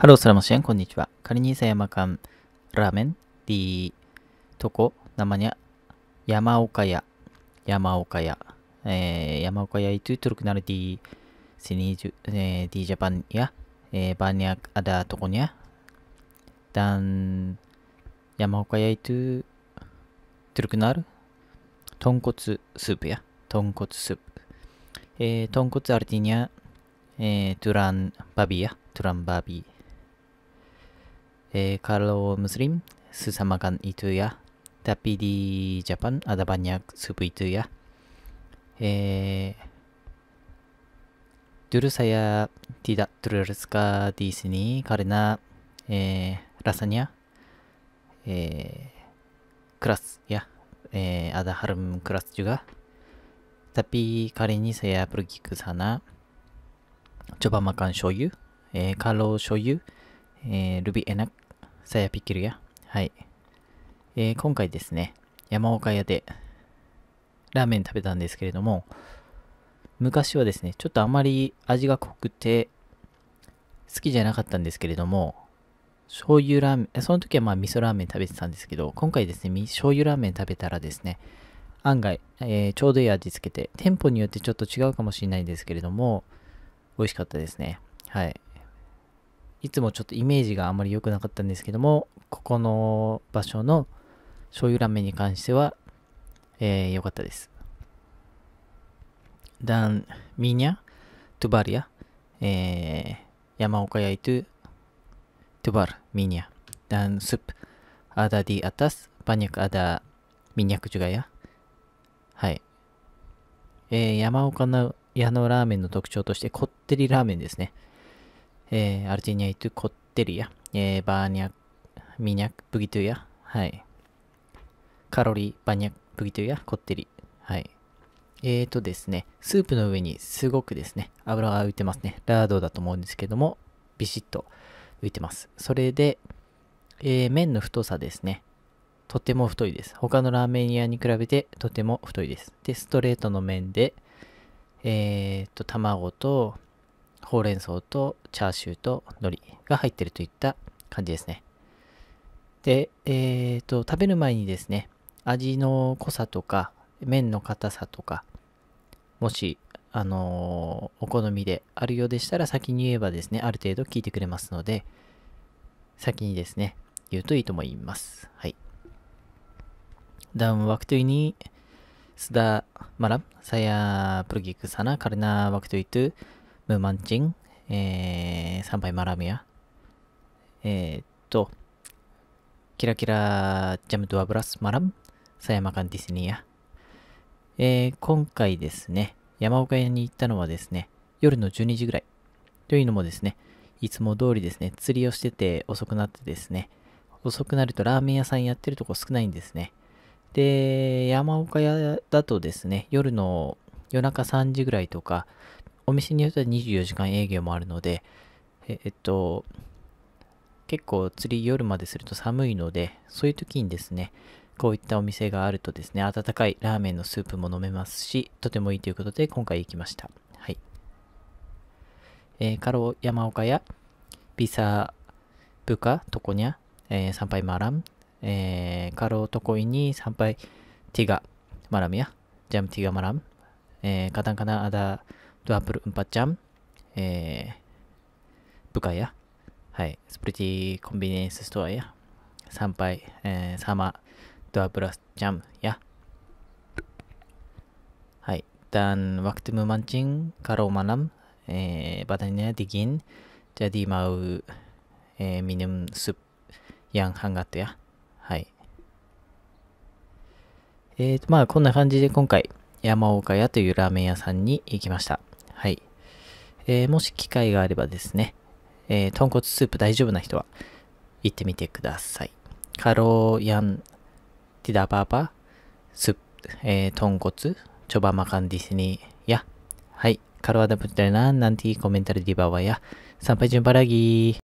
Halo, selamat siang, konnichiwa. Kali ini saya makan ramen di toko namanya Yamaokaya. Yamaokaya. Eh, Yamaokaya itu terkenal di sini eh, di Jepang ya. Eh, banyak ada tokonya. Dan Yamaokaya itu terkenal tonkotsu soup ya. Tonkotsu soup. Eh, tonkotsu artinya eh, tulang babi ya. Tulang babi. eh, kalau Muslim susah makan itu ya. Tapi di Jepang ada banyak sup itu ya. Eh, dulu saya tidak terus ke di sini karena eh, rasanya eh, keras ya. Eh, ada harum keras juga. Tapi kali ini saya pergi ke sana. Coba makan shoyu. Eh, kalau shoyu eh, lebih enak さ a ピッケルや。はい。えー、今回ですね、山岡屋でラーメン食べたんですけれども、昔はですね、ちょっとあまり味が濃くて、好きじゃなかったんですけれども、醤油ラーメン、その時はまあ味噌ラーメン食べてたんですけど、今回ですね、醤油ラーメン食べたらですね、案外、えー、ちょうどいい味付けて、店舗によってちょっと違うかもしれないんですけれども、美味しかったですね。はい。いつもちょっとイメージがあまり良くなかったんですけども、ここの場所の醤油ラーメンに関しては、えー、良かったです。ダンミニャ、トゥバリア、えー、山岡屋 i トゥ、トゥバル、ミニャ、ダンスープ、アダディアタス、d ニャクアダ、ミニャクジュガヤ。はい、えー、山岡の屋のラーメンの特徴としてこってりラーメンですねえー、アルティニアイトゥ・コッテリア、えー、バーニャ、ミニャ、ブギトゥヤ、はい。カロリー、バニャ、ブギトゥヤ、コッテリ、はい。えーとですね、スープの上にすごくですね、油が浮いてますね。ラードだと思うんですけども、ビシッと浮いてます。それで、えー、麺の太さですね。とても太いです。他のラーメン屋に比べてとても太いです。で、ストレートの麺で、えーと、卵と、ほうれん草とチャーシューと海苔が入ってるといった感じですね。で、えっ、ー、と、食べる前にですね、味の濃さとか、麺の硬さとか、もし、あのー、お好みであるようでしたら、先に言えばですね、ある程度聞いてくれますので、先にですね、言うといいと思います。はい。ダウンワクト u ini sudah m a クサナ、カルナ、ワクトイ g i ムーマンチン、えー、3杯マラミア、えー、っと、キラキラジャムドアブラスマラム、サヤマカンディスニア。えー、今回ですね、山岡屋に行ったのはですね、夜の12時ぐらい。というのもですね、いつも通りですね、釣りをしてて遅くなってですね、遅くなるとラーメン屋さんやってるとこ少ないんですね。で、山岡屋だとですね、夜の夜中3時ぐらいとか、お店によっては24時間営業もあるので、えっと、結構釣り夜まですると寒いので、そういう時にですね、こういったお店があるとですね、温かいラーメンのスープも飲めますし、とてもいいということで今回行きました。はい。えー、カロ山岡屋、ビサブカトコニャ、えー、参拝マラム、えー、カロトコイに参拝ティガマラムや、ジャムティガマラム、えー、カタンカナアダドアップルウンパッチャン、えー、部下や、はい、スプリティコンビニエンスストアや、参拝、えー、サマドアプラスチャムや、はい、ダンワクテムマンチン、カローマナム、えー、バタニアディギン、ジャディマウ、えー、ミニムスプ、ヤンハンガットや、はい。えーと、まあこんな感じで今回、山岡屋というラーメン屋さんに行きました。えー、もし機会があればですね、えー、豚骨スープ大丈夫な人は行ってみてください。カローヤンティダバーバスープ、えー、豚骨、チョバマカンディスニーや、はい、カロアダプテラナンナンティコメンタルディバーーや、参拝順バラギー。